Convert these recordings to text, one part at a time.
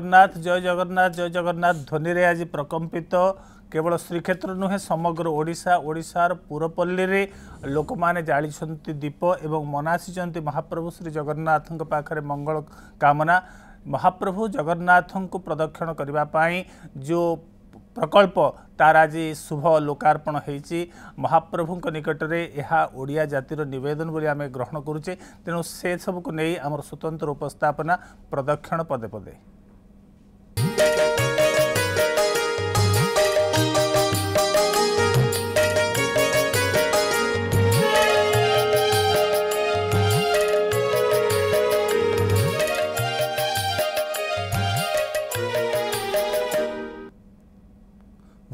जगन्नाथ जय जगन्नाथ जय जगन्नाथ ध्वनि आज प्रकम्पित केवल श्रीक्षेत्र नुहे समग्र ओडा ओडार पूरपल्ली लोक मैंने जाली दीप एवं मनासी महाप्रभु श्री जगन्नाथ पाखे मंगल कामना महाप्रभु जगन्नाथ को प्रदक्षिण करने जो प्रकल्प तार आज शुभ लोकार्पण महाप्रभु निकटने यह ओडिया जातिर नवेदन आम ग्रहण करुचे तेणु से सबको नहीं आम स्वतंत्र उपस्थापना प्रदक्षिण पदे पदे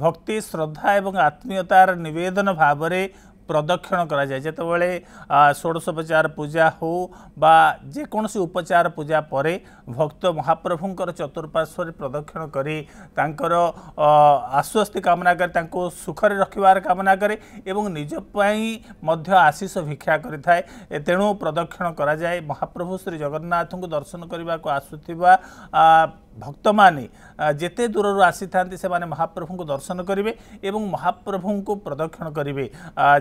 ଭକ୍ତି ଶ୍ରଦ୍ଧା ଏବଂ ଆତ୍ମୀୟତାର ନିବେଦନ ଭାବରେ ପ୍ରଦକ୍ଷିଣ କରାଯାଏ ଯେତେବେଳେ ଷୋଡ଼ଶୋପଚାର ପୂଜା ହେଉ ବା ଯେକୌଣସି ଉପଚାର ପୂଜା ପରେ ଭକ୍ତ ମହାପ୍ରଭୁଙ୍କର ଚତୁଃପାର୍ଶ୍ୱରେ ପ୍ରଦକ୍ଷିଣ କରି ତାଙ୍କର ଆଶ୍ୱସ୍ତି କାମନା କରି ତାଙ୍କୁ ସୁଖରେ ରଖିବାର କାମନା କରେ ଏବଂ ନିଜ ପାଇଁ ମଧ୍ୟ ଆଶିଷ ଭିକ୍ଷା କରିଥାଏ ତେଣୁ ପ୍ରଦକ୍ଷିଣ କରାଯାଏ ମହାପ୍ରଭୁ ଶ୍ରୀ ଦର୍ଶନ କରିବାକୁ ଆସୁଥିବା ଭକ୍ତମାନେ ଯେତେ ଦୂରରୁ ଆସିଥାନ୍ତି ସେମାନେ ମହାପ୍ରଭୁଙ୍କୁ ଦର୍ଶନ କରିବେ ଏବଂ ମହାପ୍ରଭୁଙ୍କୁ ପ୍ରଦକ୍ଷିଣ କରିବେ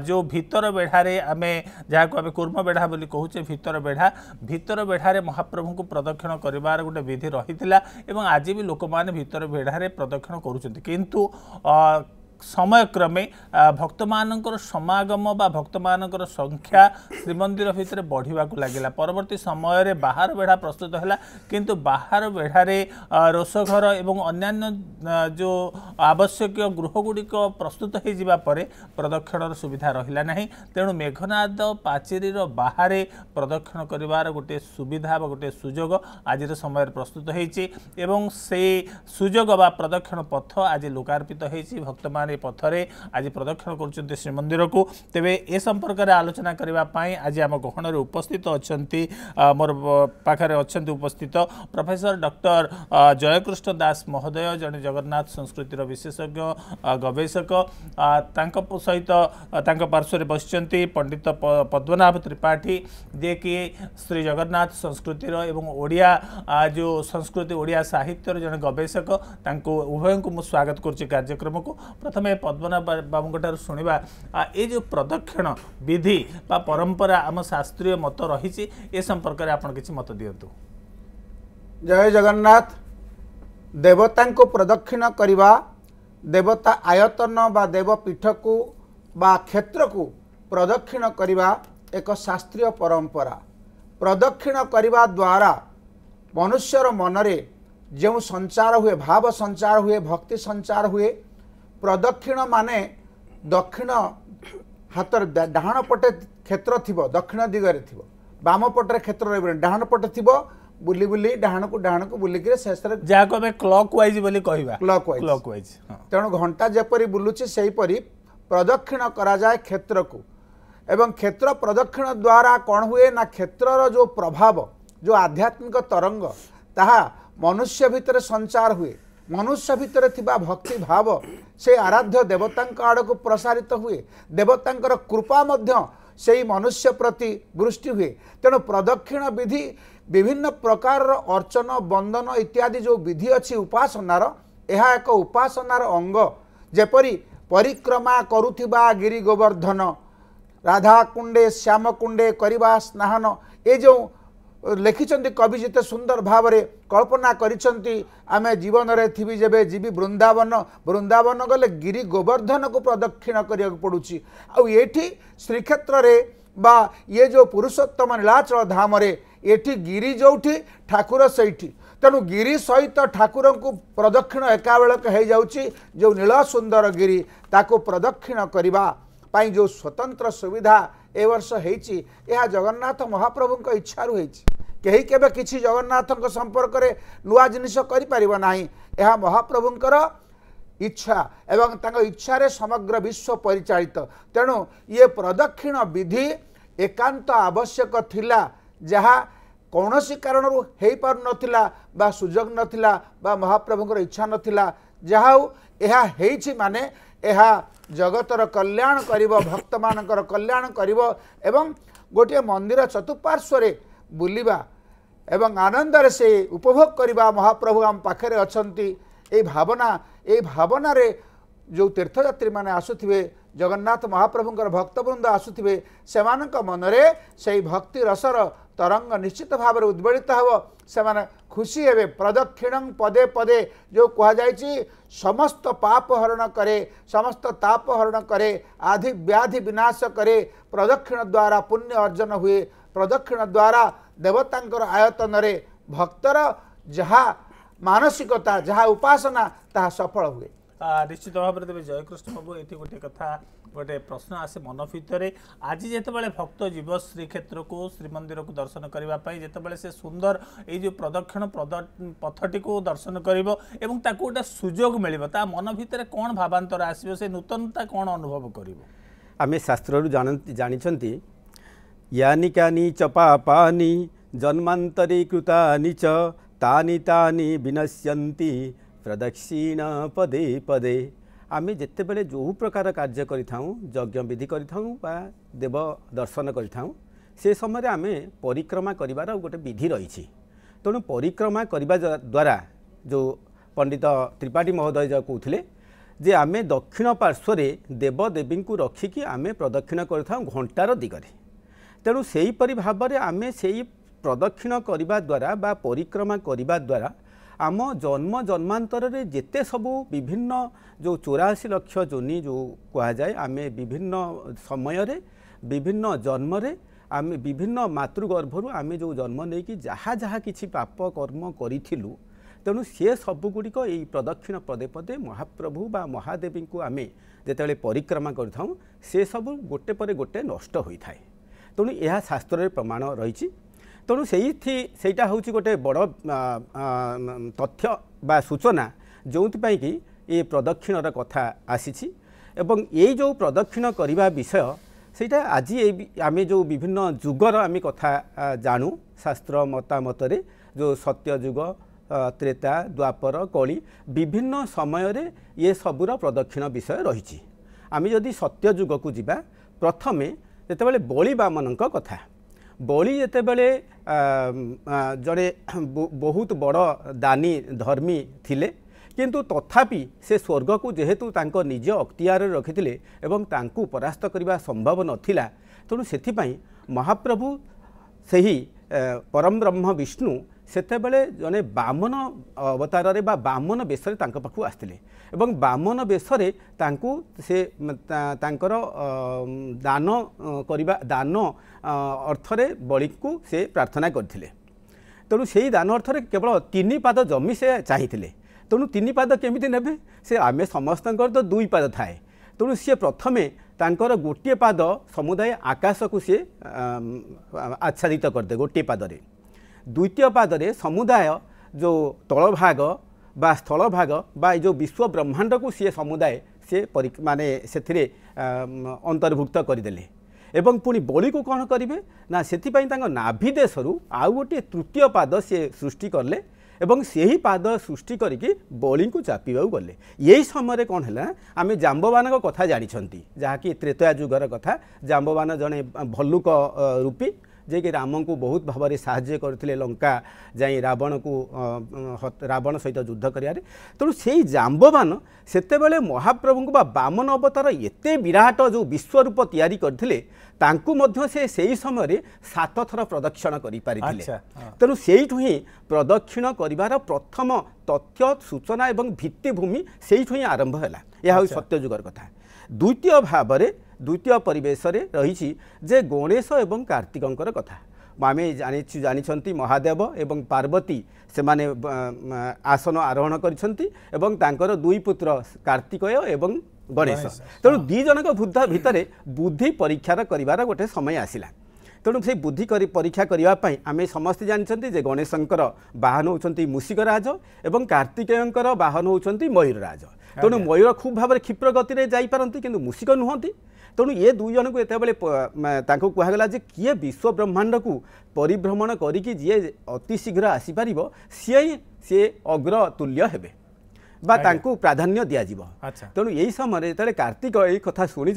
ଯେଉଁ ଭିତର ବେଢ଼ାରେ ଆମେ ଯାହାକୁ ଆମେ କୁର୍ମ ବେଢ଼ା ବୋଲି କହୁଛେ ଭିତର ବେଢ଼ା ଭିତର ବେଢ଼ାରେ ମହାପ୍ରଭୁଙ୍କୁ ପ୍ରଦକ୍ଷିଣ କରିବାର ଗୋଟେ ବିଧି ରହିଥିଲା ଏବଂ ଆଜି ବି ଲୋକମାନେ ଭିତର ବେଢ଼ାରେ ପ୍ରଦକ୍ଷିଣ କରୁଛନ୍ତି କିନ୍ତୁ ସମୟକ୍ରମେ ଭକ୍ତମାନଙ୍କର ସମାଗମ ବା ଭକ୍ତମାନଙ୍କର ସଂଖ୍ୟା ଶ୍ରୀମନ୍ଦିର ଭିତରେ ବଢ଼ିବାକୁ ଲାଗିଲା ପରବର୍ତ୍ତୀ ସମୟରେ ବାହାର ବେଢ଼ା ପ୍ରସ୍ତୁତ ହେଲା କିନ୍ତୁ ବାହାର ବେଢ଼ାରେ ରୋଷଘର ଏବଂ ଅନ୍ୟାନ୍ୟ ଯେଉଁ ଆବଶ୍ୟକୀୟ ଗୃହଗୁଡ଼ିକ ପ୍ରସ୍ତୁତ ହୋଇଯିବା ପରେ ପ୍ରଦକ୍ଷିଣର ସୁବିଧା ରହିଲା ନାହିଁ ତେଣୁ ମେଘନାଦ ପାଚେରୀର ବାହାରେ ପ୍ରଦକ୍ଷିଣ କରିବାର ଗୋଟିଏ ସୁବିଧା ବା ଗୋଟିଏ ସୁଯୋଗ ଆଜିର ସମୟରେ ପ୍ରସ୍ତୁତ ହୋଇଛି ଏବଂ ସେ ସୁଯୋଗ ବା ପ୍ରଦକ୍ଷିଣ ପଥ ଆଜି ଲୋକାର୍ପିତ ହୋଇଛି ଭକ୍ତମାନେ निर्माणी पथरे आज प्रदक्षिण कर श्रीमंदिर को तेरे ए संपर्क में आलोचना करने आज आम गहन उपस्थित अच्छा मोर पाखे अच्छा उपस्थित प्रफेसर डक्टर जयकृष्ण दास महोदय जन जगन्नाथ संस्कृतिर विशेषज्ञ गवेषक सहित पार्श्वे बस पंडित पद्मनाभ त्रिपाठी जे कि श्री जगन्नाथ संस्कृतिर एवं ओडिया जो संस्कृति ओडिया साहित्यर जन गवेषक उभयू को मुझे स्वागत कर प्रथम ପ୍ରଥମେ ପଦ୍ମନାଭ ବାବୁଙ୍କଠାରୁ ଶୁଣିବା ଏ ଯେଉଁ ପ୍ରଦକ୍ଷିଣ ବିଧି ବା ପରମ୍ପରା ଆମ ଶାସ୍ତ୍ରୀୟ ମତ ରହିଛି ଏ ସମ୍ପର୍କରେ ଆପଣ କିଛି ମତ ଦିଅନ୍ତୁ ଜୟ ଜଗନ୍ନାଥ ଦେବତାଙ୍କୁ ପ୍ରଦକ୍ଷିଣ କରିବା ଦେବତା ଆୟତନ ବା ଦେବପୀଠକୁ ବା କ୍ଷେତ୍ରକୁ ପ୍ରଦକ୍ଷିଣ କରିବା ଏକ ଶାସ୍ତ୍ରୀୟ ପରମ୍ପରା ପ୍ରଦକ୍ଷିଣ କରିବା ଦ୍ୱାରା ମନୁଷ୍ୟର ମନରେ ଯେଉଁ ସଞ୍ଚାର ହୁଏ ଭାବ ସଞ୍ଚାର ହୁଏ ଭକ୍ତି ସଞ୍ଚାର ହୁଏ ପ୍ରଦକ୍ଷିଣ ମାନେ ଦକ୍ଷିଣ ହାତରେ ଡାହାଣ ପଟେ କ୍ଷେତ୍ର ଥିବ ଦକ୍ଷିଣ ଦିଗରେ ଥିବ ବାମ ପଟରେ କ୍ଷେତ୍ର ରହିବନି ଡାହାଣ ପଟେ ଥିବ ବୁଲି ବୁଲି ଡାହାଣକୁ ଡାହାଣକୁ ବୁଲିକିରି ଶେଷରେ ଯାହାକୁ ଆମେ କ୍ଲକ୍ ୱାଇଜ୍ ବୋଲି କହିବା କ୍ଲକ୍ ୱାଇଜ୍ କ୍ଲକ୍ ୱାଇଜ୍ ତେଣୁ ଘଣ୍ଟା ଯେପରି ବୁଲୁଛି ସେହିପରି ପ୍ରଦକ୍ଷିଣ କରାଯାଏ କ୍ଷେତ୍ରକୁ ଏବଂ କ୍ଷେତ୍ର ପ୍ରଦକ୍ଷିଣ ଦ୍ୱାରା କ'ଣ ହୁଏ ନା କ୍ଷେତ୍ରର ଯେଉଁ ପ୍ରଭାବ ଯେଉଁ ଆଧ୍ୟାତ୍ମିକ ତରଙ୍ଗ ତାହା ମନୁଷ୍ୟ ଭିତରେ ସଞ୍ଚାର ହୁଏ ମନୁଷ୍ୟ ଭିତରେ ଥିବା ଭକ୍ତିଭାବ ସେ ଆରାଧ୍ୟ ଦେବତାଙ୍କ ଆଡ଼କୁ ପ୍ରସାରିତ ହୁଏ ଦେବତାଙ୍କର କୃପା ମଧ୍ୟ ସେଇ ମନୁଷ୍ୟ ପ୍ରତି ବୃଷ୍ଟି ହୁଏ ତେଣୁ ପ୍ରଦକ୍ଷିଣ ବିଧି ବିଭିନ୍ନ ପ୍ରକାରର ଅର୍ଚ୍ଚନ ବନ୍ଦନ ଇତ୍ୟାଦି ଯେଉଁ ବିଧି ଅଛି ଉପାସନାର ଏହା ଏକ ଉପାସନାର ଅଙ୍ଗ ଯେପରି ପରିକ୍ରମା କରୁଥିବା ଗିରି ଗୋବର୍ଦ୍ଧନ ରାଧା କୁଣ୍ଡେ ଶ୍ୟାମ କୁଣ୍ଡେ କରିବା ସ୍ନାହନ ଏ ଯେଉଁ ଲେଖିଛନ୍ତି କବି ଯେତେ ସୁନ୍ଦର ଭାବରେ କଳ୍ପନା କରିଛନ୍ତି ଆମେ ଜୀବନରେ ଥିବି ଯେବେ ଯିବି ବୃନ୍ଦାବନ ବୃନ୍ଦାବନ ଗଲେ ଗିରି ଗୋବର୍ଦ୍ଧନକୁ ପ୍ରଦକ୍ଷିଣ କରିବାକୁ ପଡ଼ୁଛି ଆଉ ଏଇଠି ଶ୍ରୀକ୍ଷେତ୍ରରେ ବା ଇଏ ଯେଉଁ ପୁରୁଷୋତ୍ତମ ନୀଳାଚଳ ଧାମରେ ଏଠି ଗିରି ଯେଉଁଠି ଠାକୁର ସେଇଠି ତେଣୁ ଗିରି ସହିତ ଠାକୁରଙ୍କୁ ପ୍ରଦକ୍ଷିଣ ଏକାବେଳକ ହୋଇଯାଉଛି ଯେଉଁ ନୀଳ ସୁନ୍ଦର ଗିରି ତାକୁ ପ୍ରଦକ୍ଷିଣ କରିବା ପାଇଁ ଯେଉଁ ସ୍ୱତନ୍ତ୍ର ସୁବିଧା ଏ ବର୍ଷ ହୋଇଛି ଏହା ଜଗନ୍ନାଥ ମହାପ୍ରଭୁଙ୍କ ଇଚ୍ଛାରୁ ହୋଇଛି କେହି କେବେ କିଛି ଜଗନ୍ନାଥଙ୍କ ସମ୍ପର୍କରେ ନୂଆ ଜିନିଷ କରିପାରିବ ନାହିଁ ଏହା ମହାପ୍ରଭୁଙ୍କର ଇଚ୍ଛା ଏବଂ ତାଙ୍କ ଇଚ୍ଛାରେ ସମଗ୍ର ବିଶ୍ୱ ପରିଚାଳିତ ତେଣୁ ଇଏ ପ୍ରଦକ୍ଷିଣ ବିଧି ଏକାନ୍ତ ଆବଶ୍ୟକ ଥିଲା ଯାହା କୌଣସି କାରଣରୁ ହୋଇପାରୁନଥିଲା ବା ସୁଯୋଗ ନଥିଲା ବା ମହାପ୍ରଭୁଙ୍କର ଇଚ୍ଛା ନଥିଲା ଯାହା ହେଉ ଏହା ହେଇଛି ମାନେ ଏହା ଜଗତର କଲ୍ୟାଣ କରିବ ଭକ୍ତମାନଙ୍କର କଲ୍ୟାଣ କରିବ ଏବଂ ଗୋଟିଏ ମନ୍ଦିର ଚତୁଃପାର୍ଶ୍ୱରେ ବୁଲିବା ଏବଂ ଆନନ୍ଦରେ ସେ ଉପଭୋଗ କରିବା ମହାପ୍ରଭୁ ଆମ ପାଖରେ ଅଛନ୍ତି ଏଇ ଭାବନା ଏଇ ଭାବନାରେ ଯେଉଁ ତୀର୍ଥଯାତ୍ରୀମାନେ ଆସୁଥିବେ ଜଗନ୍ନାଥ ମହାପ୍ରଭୁଙ୍କର ଭକ୍ତବୃନ୍ଦ ଆସୁଥିବେ ସେମାନଙ୍କ ମନରେ ସେଇ ଭକ୍ତି ରସର ତରଙ୍ଗ ନିଶ୍ଚିତ ଭାବରେ ଉଦ୍ବେଳିତ ହେବ ସେମାନେ ଖୁସି ହେବେ ପ୍ରଦକ୍ଷିଣଂ ପଦେ ପଦେ ଯେଉଁ କୁହାଯାଇଛି ସମସ୍ତ ପାପ ହରଣ କରେ ସମସ୍ତ ତାପ ହରଣ କରେ ଆଧି ବ୍ୟାଧି ବିନାଶ କରେ ପ୍ରଦକ୍ଷିଣ ଦ୍ୱାରା ପୁଣ୍ୟ ଅର୍ଜନ ହୁଏ ପ୍ରଦକ୍ଷିଣ ଦ୍ୱାରା ଦେବତାଙ୍କର ଆୟତନରେ ଭକ୍ତର ଯାହା ମାନସିକତା ଯାହା ଉପାସନା ତାହା ସଫଳ ହୁଏ ନିଶ୍ଚିତ ଭାବରେ ତେବେ ଜୟକୃଷ୍ଣ ବାବୁ ଏଠି ଗୋଟେ କଥା ଗୋଟେ ପ୍ରଶ୍ନ ଆସେ ମନ ଭିତରେ ଆଜି ଯେତେବେଳେ ଭକ୍ତ ଯିବ ଶ୍ରୀକ୍ଷେତ୍ରକୁ ଶ୍ରୀମନ୍ଦିରକୁ ଦର୍ଶନ କରିବା ପାଇଁ ଯେତେବେଳେ ସେ ସୁନ୍ଦର ଏଇ ଯେଉଁ ପ୍ରଦକ୍ଷିଣ ପଥଟିକୁ ଦର୍ଶନ କରିବ ଏବଂ ତାକୁ ଗୋଟେ ସୁଯୋଗ ମିଳିବ ତା ମନ ଭିତରେ କ'ଣ ଭାବାନ୍ତର ଆସିବ ସେ ନୂତନତା କ'ଣ ଅନୁଭବ କରିବ ଆମେ ଶାସ୍ତ୍ରରୁ ଜାଣିଛନ୍ତି यानि कानि च पापानि जन्मान्तरीकृतानि च तानि तानि विनश्यन्ति ପ୍ରଦକ୍ଷିଣ ପଦେ ପଦେ ଆମେ ଯେତେବେଳେ ଯେଉଁ ପ୍ରକାର କାର୍ଯ୍ୟ କରିଥାଉଁ ଯଜ୍ଞବିଧି କରିଥାଉଁ ବା ଦେବ ଦର୍ଶନ କରିଥାଉଁ ସେ ସମୟରେ ଆମେ ପରିକ୍ରମା କରିବାର ଗୋଟେ ବିଧି ରହିଛି ତେଣୁ ପରିକ୍ରମା କରିବା ଦ୍ୱାରା ଯେଉଁ ପଣ୍ଡିତ ତ୍ରିପାଠୀ ମହୋଦୟ ଯେଉଁ କହୁଥିଲେ ଯେ ଆମେ ଦକ୍ଷିଣ ପାର୍ଶ୍ୱରେ ଦେବଦେବୀଙ୍କୁ ରଖିକି ଆମେ ପ୍ରଦକ୍ଷିଣ କରିଥାଉଁ ଘଣ୍ଟାର ଦିଗରେ ତେଣୁ ସେହିପରି ଭାବରେ ଆମେ ସେଇ ପ୍ରଦକ୍ଷିଣ କରିବା ଦ୍ୱାରା ବା ପରିକ୍ରମା କରିବା ଦ୍ୱାରା ଆମ ଜନ୍ମ ଜନ୍ମାନ୍ତରରେ ଯେତେ ସବୁ ବିଭିନ୍ନ ଯେଉଁ ଚଉରାଅଶୀ ଲକ୍ଷ ଜୋନି ଯେଉଁ କୁହାଯାଏ ଆମେ ବିଭିନ୍ନ ସମୟରେ ବିଭିନ୍ନ ଜନ୍ମରେ ଆମେ ବିଭିନ୍ନ ମାତୃଗର୍ଭରୁ ଆମେ ଯେଉଁ ଜନ୍ମ ନେଇକି ଯାହା ଯାହା କିଛି ପାପ କର୍ମ କରିଥିଲୁ ତେଣୁ ସେ ସବୁଗୁଡ଼ିକ ଏଇ ପ୍ରଦକ୍ଷିଣ ପଦେ ପଦେ ମହାପ୍ରଭୁ ବା ମହାଦେବୀଙ୍କୁ ଆମେ ଯେତେବେଳେ ପରିକ୍ରମା କରିଥାଉ ସେସବୁ ଗୋଟେ ପରେ ଗୋଟେ ନଷ୍ଟ ହୋଇଥାଏ ତେଣୁ ଏହା ଶାସ୍ତ୍ରରେ ପ୍ରମାଣ ରହିଛି ତେଣୁ ସେଇଠି ସେଇଟା ହେଉଛି ଗୋଟେ ବଡ଼ ତଥ୍ୟ ବା ସୂଚନା ଯେଉଁଥିପାଇଁ କି ଏ ପ୍ରଦକ୍ଷିଣର କଥା ଆସିଛି ଏବଂ ଏଇ ଯେଉଁ ପ୍ରଦକ୍ଷିଣ କରିବା ବିଷୟ ସେଇଟା ଆଜି ଏଇ ଆମେ ଯେଉଁ ବିଭିନ୍ନ ଯୁଗର ଆମେ କଥା ଜାଣୁ ଶାସ୍ତ୍ର ମତାମତରେ ଯେଉଁ ସତ୍ୟ ଯୁଗ ତ୍ରେତା ଦ୍ୱାପର କଳି ବିଭିନ୍ନ ସମୟରେ ଏ ସବୁର ପ୍ରଦକ୍ଷିଣ ବିଷୟ ରହିଛି ଆମେ ଯଦି ସତ୍ୟ ଯୁଗକୁ ଯିବା ପ୍ରଥମେ ଯେତେବେଳେ ବଳି ବାମନଙ୍କ କଥା ବଳି ଯେତେବେଳେ ଜଣେ ବହୁତ ବଡ଼ ଦାନୀ ଧର୍ମୀ ଥିଲେ କିନ୍ତୁ ତଥାପି ସେ ସ୍ୱର୍ଗକୁ ଯେହେତୁ ତାଙ୍କ ନିଜ ଅକ୍ତିଆରରେ ରଖିଥିଲେ ଏବଂ ତାଙ୍କୁ ପରାସ୍ତ କରିବା ସମ୍ଭବ ନଥିଲା ତେଣୁ ସେଥିପାଇଁ ମହାପ୍ରଭୁ ସେହି ପରମ ବ୍ରହ୍ମ ବିଷ୍ଣୁ ସେତେବେଳେ ଜଣେ ବାମନ ଅବତାରରେ ବା ବାମନ ବେଶରେ ତାଙ୍କ ପାଖକୁ ଆସିଥିଲେ ଏବଂ ବାମନ ବେଶରେ ତାଙ୍କୁ ସେ ତାଙ୍କର ଦାନ କରିବା ଦାନ ଅର୍ଥରେ ବଳିକୁ ସେ ପ୍ରାର୍ଥନା କରିଥିଲେ ତେଣୁ ସେଇ ଦାନ ଅର୍ଥରେ କେବଳ ତିନି ପାଦ ଜମି ସେ ଚାହିଁଥିଲେ ତେଣୁ ତିନି ପାଦ କେମିତି ନେବେ ସେ ଆମେ ସମସ୍ତଙ୍କର ତ ଦୁଇ ପାଦ ଥାଏ ତେଣୁ ସିଏ ପ୍ରଥମେ ତାଙ୍କର ଗୋଟିଏ ପାଦ ସମୁଦାୟ ଆକାଶକୁ ସିଏ ଆଚ୍ଛାଦିତ କରିଦେବେ ଗୋଟିଏ ପାଦରେ ଦ୍ୱିତୀୟ ପାଦରେ ସମୁଦାୟ ଯେଉଁ ତଳଭାଗ ବା ସ୍ଥଳଭାଗ ବା ଏ ଯେଉଁ ବିଶ୍ୱ ବ୍ରହ୍ମାଣ୍ଡକୁ ସିଏ ସମୁଦାୟ ସିଏ ମାନେ ସେଥିରେ ଅନ୍ତର୍ଭୁକ୍ତ କରିଦେଲେ ଏବଂ ପୁଣି ବଳିକୁ କ'ଣ କରିବେ ନା ସେଥିପାଇଁ ତାଙ୍କ ନାଭି ଦେଶରୁ ଆଉ ଗୋଟିଏ ତୃତୀୟ ପାଦ ସିଏ ସୃଷ୍ଟି କଲେ ଏବଂ ସେହି ପାଦ ସୃଷ୍ଟି କରିକି ବଳିଙ୍କୁ ଚାପିବାକୁ ଗଲେ ଏହି ସମୟରେ କ'ଣ ହେଲା ଆମେ ଜାମ୍ବବାନଙ୍କ କଥା ଜାଣିଛନ୍ତି ଯାହାକି ତ୍ରେତୟା ଯୁଗର କଥା ଜାମ୍ବବାନ ଜଣେ ଭଲୁକ ରୂପୀ ଯିଏକି ରାମଙ୍କୁ ବହୁତ ଭାବରେ ସାହାଯ୍ୟ କରିଥିଲେ ଲଙ୍କା ଯାଇ ରାବଣକୁ ରାବଣ ସହିତ ଯୁଦ୍ଧ କରିବାରେ ତେଣୁ ସେଇ ଜାମ୍ବମାନ ସେତେବେଳେ ମହାପ୍ରଭୁଙ୍କୁ ବା ବାମନ ଅବତାର ଏତେ ବିରାଟ ଯେଉଁ ବିଶ୍ୱରୂପ ତିଆରି କରିଥିଲେ ତାଙ୍କୁ ମଧ୍ୟ ସେ ସେହି ସମୟରେ ସାତ ଥର ପ୍ରଦକ୍ଷିଣ କରିପାରିଥିଲେ ତେଣୁ ସେଇଠୁ ହିଁ ପ୍ରଦକ୍ଷିଣ କରିବାର ପ୍ରଥମ ତଥ୍ୟ ସୂଚନା ଏବଂ ଭିତ୍ତିଭୂମି ସେଇଠୁ ହିଁ ଆରମ୍ଭ ହେଲା ଏହା ହେଉଛି ସତ୍ୟଯୁଗର କଥା ଦ୍ୱିତୀୟ ଭାବରେ ଦ୍ୱିତୀୟ ପରିବେଶରେ ରହିଛି ଯେ ଗଣେଶ ଏବଂ କାର୍ତ୍ତିକଙ୍କର କଥା ଆମେ ଜାଣିଛୁ ଜାଣିଛନ୍ତି ମହାଦେବ ଏବଂ ପାର୍ବତୀ ସେମାନେ ଆସନ ଆରୋହଣ କରିଛନ୍ତି ଏବଂ ତାଙ୍କର ଦୁଇ ପୁତ୍ର କାର୍ତ୍ତିକେୟ ଏବଂ ଗଣେଶ ତେଣୁ ଦୁଇ ଜଣଙ୍କ ବୁଦ୍ଧ ଭିତରେ ବୁଦ୍ଧି ପରୀକ୍ଷାର କରିବାର ଗୋଟେ ସମୟ ଆସିଲା ତେଣୁ ସେ ବୁଦ୍ଧି କରି ପରୀକ୍ଷା କରିବା ପାଇଁ ଆମେ ସମସ୍ତେ ଜାଣିଛନ୍ତି ଯେ ଗଣେଶଙ୍କର ବାହନ ହେଉଛନ୍ତି ମୁସିକରାଜ ଏବଂ କାର୍ତ୍ତିକେୟଙ୍କର ବାହନ ହେଉଛନ୍ତି ମୟୂରରାଜ ତେଣୁ ମୟୂର ଖୁବ୍ ଭାବରେ କ୍ଷିପ୍ର ଗତିରେ ଯାଇପାରନ୍ତି କିନ୍ତୁ ମୁସିକ ନୁହଁନ୍ତି तेणु ए जे त्यत विश्व ब्रह्मांड को परिभ्रमण गरिक जि अति शीघ्र आसिपार सिए सि अग्रतुल्यु प्राधान्य दिव तेणु ए समय कार्तिक ए कथा शुनि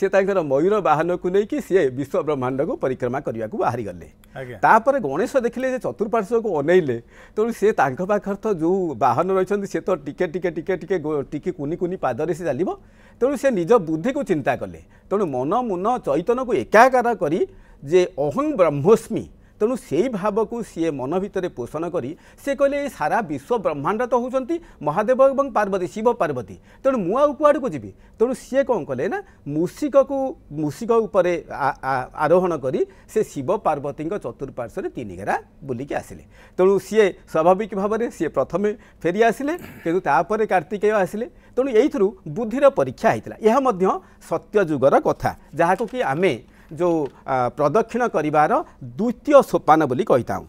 सिङ्गर मयूर बाहनको नै सि विश्वण्डको पिक्रमा बाहिगले तर गणेशको अनैले त जो बाहन रहे कुनी पादर सि चाहिँ ତେଣୁ ସେ ନିଜ ବୁଦ୍ଧିକୁ ଚିନ୍ତା କଲେ ତେଣୁ ମନ ମୁନ ଚୈତନକୁ ଏକାକାର କରି ଯେ ଅହଂ ବ୍ରହ୍ମସ୍ମୀ ତେଣୁ ସେଇ ଭାବକୁ ସିଏ ମନ ଭିତରେ ପୋଷଣ କରି ସେ କହିଲେ ଏ ସାରା ବିଶ୍ୱ ବ୍ରହ୍ମାଣ୍ଡ ତ ହେଉଛନ୍ତି ମହାଦେବ ଏବଂ ପାର୍ବତୀ ଶିବ ପାର୍ବତୀ ତେଣୁ ମୁଁ ଆଉ କୁଆଡ଼କୁ ଯିବି ତେଣୁ ସିଏ କ'ଣ କଲେ ନା ମୂଷିକକୁ ମୂଷିକ ଉପରେ ଆରୋହଣ କରି ସେ ଶିବ ପାର୍ବତୀଙ୍କ ଚତୁଃପାର୍ଶ୍ୱରେ ତିନି ଘେରା ବୁଲିକି ଆସିଲେ ତେଣୁ ସିଏ ସ୍ୱାଭାବିକ ଭାବରେ ସିଏ ପ୍ରଥମେ ଫେରି ଆସିଲେ କିନ୍ତୁ ତାପରେ କାର୍ତ୍ତିକେୟ ଆସିଲେ ତେଣୁ ଏଇଥିରୁ ବୁଦ୍ଧିର ପରୀକ୍ଷା ହୋଇଥିଲା ଏହା ମଧ୍ୟ ସତ୍ୟଯୁଗର କଥା ଯାହାକୁ କି ଆମେ ଯେଉଁ ପ୍ରଦକ୍ଷିଣ କରିବାର ଦ୍ୱିତୀୟ ସୋପାନ ବୋଲି କହିଥାଉ